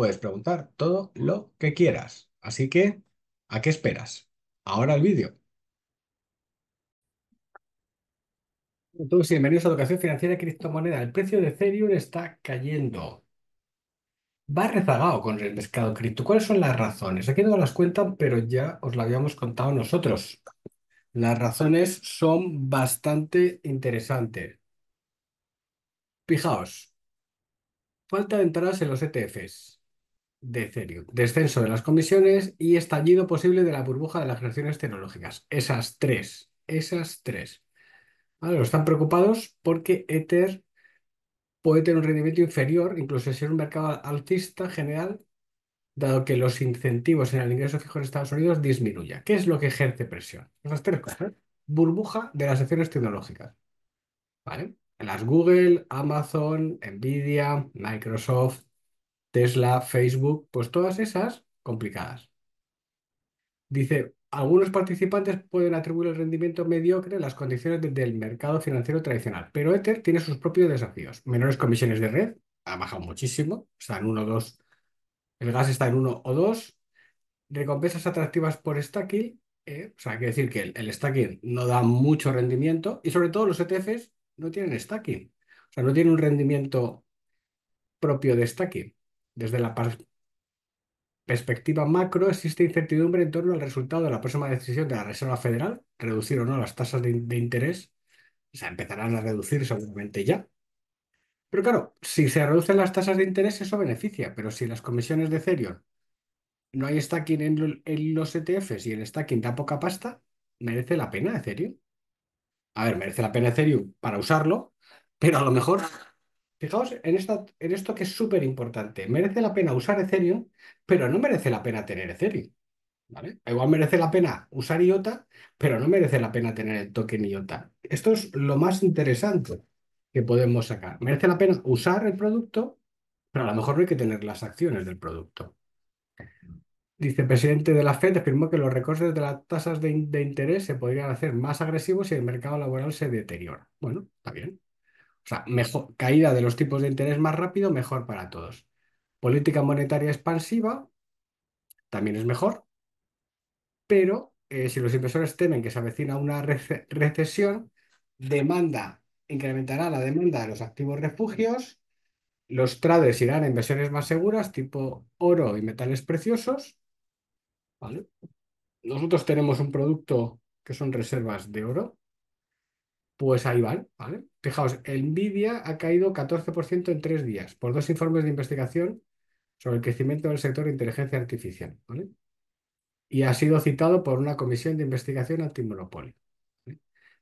puedes preguntar todo lo que quieras. Así que, ¿a qué esperas? Ahora el vídeo. Entonces, bienvenidos a Educación Financiera y Criptomoneda. El precio de Ethereum está cayendo. Va rezagado con el mercado cripto. ¿Cuáles son las razones? Aquí no las cuentan, pero ya os la habíamos contado nosotros. Las razones son bastante interesantes. Fijaos, falta de entradas en los ETFs de Ethereum, descenso de las comisiones y estallido posible de la burbuja de las creaciones tecnológicas. Esas tres, esas tres. Vale, están preocupados porque Ether puede tener un rendimiento inferior, incluso si es un mercado alcista general, dado que los incentivos en el ingreso fijo en Estados Unidos disminuya. ¿Qué es lo que ejerce presión? esas tres cosas. Burbuja de las acciones tecnológicas. ¿Vale? Las Google, Amazon, Nvidia, Microsoft, Tesla, Facebook, pues todas esas complicadas. Dice, algunos participantes pueden atribuir el rendimiento mediocre a las condiciones del mercado financiero tradicional, pero Ether tiene sus propios desafíos. Menores comisiones de red, ha bajado muchísimo, está en uno o dos. el gas está en uno o 2, recompensas atractivas por stacking, ¿eh? o sea, quiere decir que el, el stacking no da mucho rendimiento y sobre todo los ETFs no tienen stacking, o sea, no tienen un rendimiento propio de stacking. Desde la perspectiva macro, existe incertidumbre en torno al resultado de la próxima decisión de la Reserva Federal, reducir o no las tasas de, interés. O sea, empezarán a reducir seguramente ya. Pero claro, si se reducen las tasas de interés, eso beneficia, pero si las comisiones de Ethereum no hay stacking en los ETFs y el stacking da poca pasta, ¿merece la pena Ethereum? A ver, merece la pena Ethereum para usarlo, pero a lo mejor Fijaos en, esto que es súper importante. Merece la pena usar Ethereum, pero no merece la pena tener Ethereum. ¿Vale? Igual merece la pena usar IOTA, pero no merece la pena tener el token IOTA. Esto es lo más interesante que podemos sacar. Merece la pena usar el producto, pero a lo mejor no hay que tener las acciones del producto. Dice, el presidente de la FED afirmó que los recortes de las tasas de, de interés se podrían hacer más agresivos si el mercado laboral se deteriora. Bueno, está bien. O sea, mejor, caída de los tipos de interés más rápido, mejor para todos. Política monetaria expansiva también es mejor, pero eh, si los inversores temen que se avecina una recesión, demanda incrementará la demanda de los activos refugios, los traders irán a inversiones más seguras, tipo oro y metales preciosos. ¿vale? Nosotros tenemos un producto que son reservas de oro, pues ahí van, ¿vale? Fijaos, Nvidia ha caído 14% en tres días por dos informes de investigación sobre el crecimiento del sector de inteligencia artificial, ¿vale? Y ha sido citado por una comisión de investigación antimonopolio.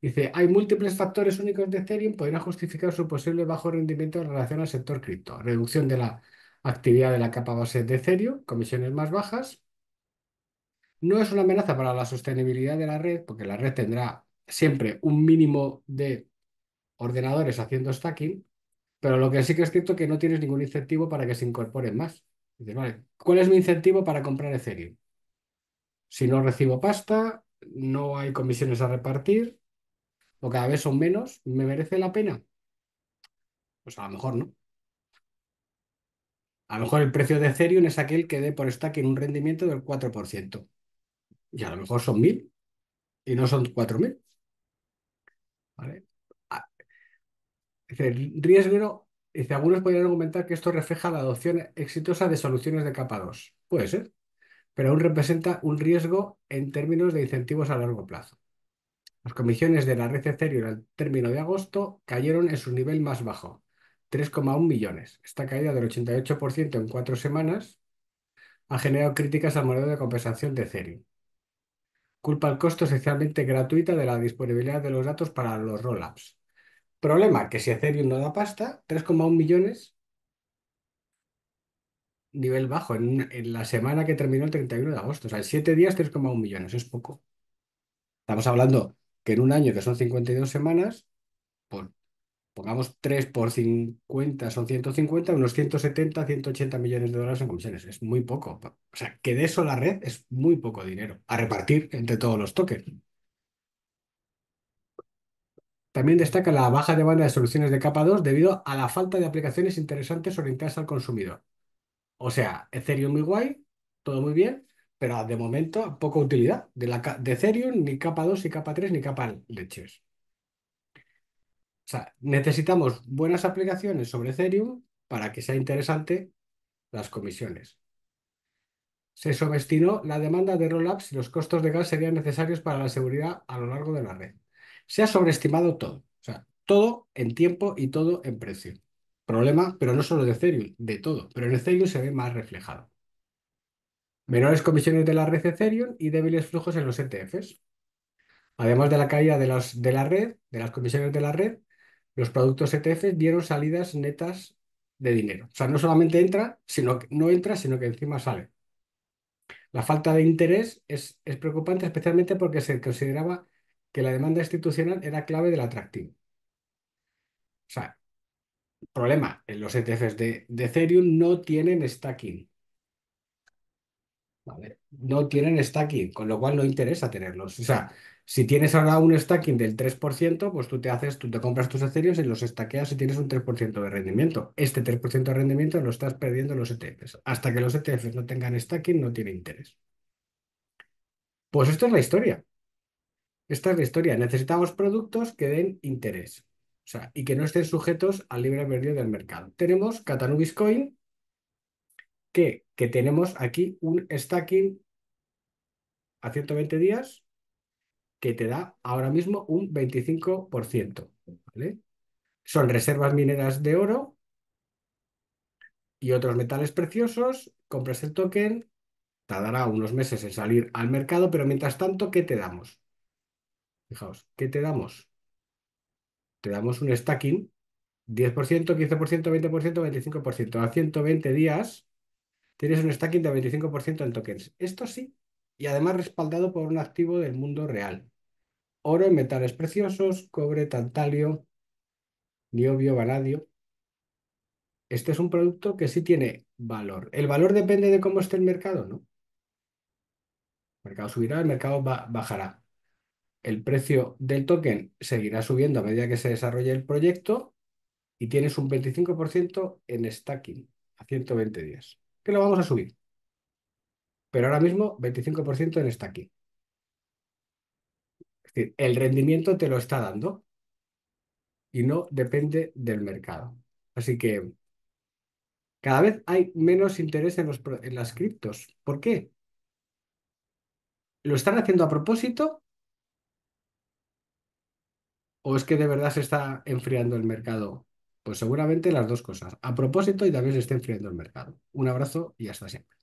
Dice, hay múltiples factores únicos de Ethereum podrían justificar su posible bajo rendimiento en relación al sector cripto. Reducción de la actividad de la capa base de Ethereum, comisiones más bajas. No es una amenaza para la sostenibilidad de la red, porque la red tendrá siempre un mínimo de ordenadores haciendo stacking, pero lo que sí que es cierto es que no tienes ningún incentivo para que se incorporen más. ¿cuál es mi incentivo para comprar Ethereum? Si no recibo pasta, no hay comisiones a repartir, o cada vez son menos, ¿me merece la pena? Pues a lo mejor no. A lo mejor el precio de Ethereum es aquel que dé por stacking un rendimiento del 4%. Y a lo mejor son 1.000 y no son 4.000. ¿vale? Ah, dice, riesgo, dice, algunos podrían argumentar que esto refleja la adopción exitosa de soluciones de capa 2. Puede ser, pero aún representa un riesgo en términos de incentivos a largo plazo. Las comisiones de la red Ethereum al término de agosto cayeron en su nivel más bajo, 3,1 millones. Esta caída del 88% en cuatro semanas ha generado críticas al modelo de compensación de Ethereum culpa el costo esencialmente gratuita de la disponibilidad de los datos para los rollups. Problema, que si Ethereum no da pasta, 3,1 millones, nivel bajo, en, en, la semana que terminó el 31 de agosto. O sea, en 7 días, 3,1 millones, es poco. Estamos hablando que en un año, que son 52 semanas, por pongamos 3 por 50 son 150, unos 170, 180 millones de dólares en comisiones. Es muy poco. O sea, que de eso la red es muy poco dinero a repartir entre todos los tokens. También destaca la baja demanda de soluciones de capa 2 debido a la falta de aplicaciones interesantes orientadas al consumidor. O sea, Ethereum muy guay, todo muy bien, pero de momento poca utilidad de, la, de Ethereum, ni capa 2, ni capa 3, ni capa leches. O sea, necesitamos buenas aplicaciones sobre Ethereum para que sea interesante las comisiones. Se subestimó la demanda de rollups y los costos de gas serían necesarios para la seguridad a lo largo de la red. Se ha sobreestimado todo, o sea, todo en tiempo y todo en precio. Problema, pero no solo de Ethereum, de todo, pero en Ethereum se ve más reflejado. Menores comisiones de la red Ethereum y débiles flujos en los ETFs. Además de la caída de, de la red, de las comisiones de la red, los productos ETF dieron salidas netas de dinero. O sea, no solamente entra, sino que no entra, sino que encima sale. La falta de interés es, preocupante, especialmente porque se consideraba que la demanda institucional era clave del atractivo. O sea, problema, los ETFs de Ethereum no tienen stacking. No tienen stacking, con lo cual no interesa tenerlos. O sea, si tienes ahora un stacking del 3%, pues tú te haces, tú te compras tus acerios y los stackeas y tienes un 3% de rendimiento. Este 3% de rendimiento lo estás perdiendo en los ETFs. Hasta que los ETFs no tengan stacking, no tiene interés. Pues esta es la historia. Esta es la historia. Necesitamos productos que den interés. O sea, y que no estén sujetos al libre albedrío del mercado. Tenemos Catanubis Coin, ¿Qué? Que tenemos aquí un stacking a 120 días que te da ahora mismo un 25%. ¿vale? Son reservas mineras de oro y otros metales preciosos, compras el token, tardará unos meses en salir al mercado, pero mientras tanto, ¿qué te damos? Fijaos, ¿qué te damos? Te damos un stacking 10%, 15%, 20%, 25%. A 120 días tienes un stacking de 25% en tokens. Esto sí, y además respaldado por un activo del mundo real. Oro y metales preciosos, cobre, tantalio, niobio, vanadio. Este es un producto que sí tiene valor. El valor depende de cómo esté el mercado, ¿no? El mercado subirá, el mercado bajará. El precio del token seguirá subiendo a medida que se desarrolle el proyecto y tienes un 25% en stacking a 120 días que lo vamos a subir. Pero ahora mismo 25% en está aquí. Es decir, el rendimiento te lo está dando y no depende del mercado. Así que cada vez hay menos interés en, en las criptos. ¿Por qué? ¿Lo están haciendo a propósito? ¿O es que de verdad se está enfriando el mercado pues seguramente las dos cosas. A propósito y David se esté enfriando el mercado. Un abrazo y hasta siempre.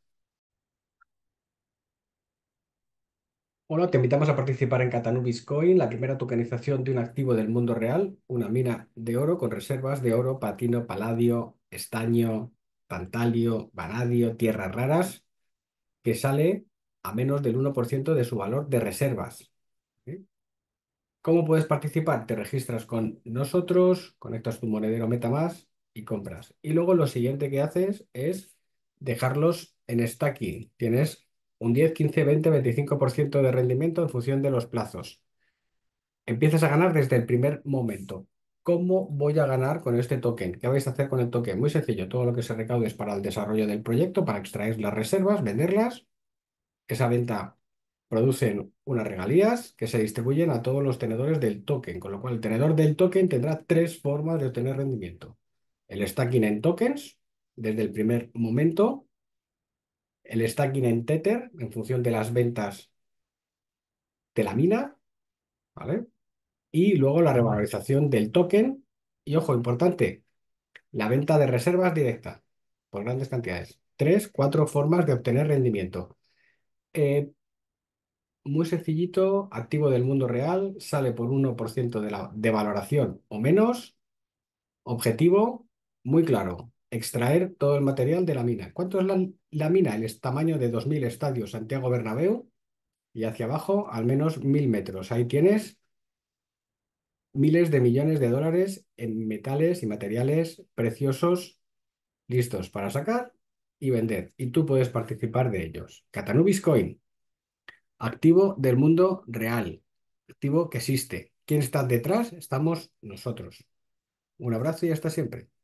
Hola, te invitamos a participar en Catanubis Coin, la primera tokenización de un activo del mundo real, una mina de oro con reservas de oro, patino, paladio, estaño, tantalio, vanadio, tierras raras, que sale a menos del 1% de su valor de reservas. ¿Cómo puedes participar? Te registras con nosotros, conectas tu monedero MetaMask y compras. Y luego lo siguiente que haces es dejarlos en stacking. Tienes un 10, 15, 20, 25% de rendimiento en función de los plazos. Empiezas a ganar desde el primer momento. ¿Cómo voy a ganar con este token? ¿Qué vais a hacer con el token? Muy sencillo, todo lo que se recaude es para el desarrollo del proyecto, para extraer las reservas, venderlas. Esa venta producen unas regalías que se distribuyen a todos los tenedores del token, con lo cual el tenedor del token tendrá tres formas de obtener rendimiento. El stacking en tokens, desde el primer momento, el stacking en Tether, en función de las ventas de la mina, ¿vale? Y luego la revalorización del token, y ojo, importante, la venta de reservas directa, por grandes cantidades. Tres, cuatro formas de obtener rendimiento. Eh, muy sencillito, activo del mundo real, sale por 1% de, la, devaloración valoración o menos. Objetivo, muy claro, extraer todo el material de la mina. ¿Cuánto es la, mina? El tamaño de 2.000 estadios Santiago Bernabéu y hacia abajo al menos 1.000 metros. Ahí tienes miles de millones de dólares en metales y materiales preciosos listos para sacar y vender. Y tú puedes participar de ellos. Catanubis Coin, activo del mundo real, activo que existe. ¿Quién está detrás? Estamos nosotros. Un abrazo y hasta siempre.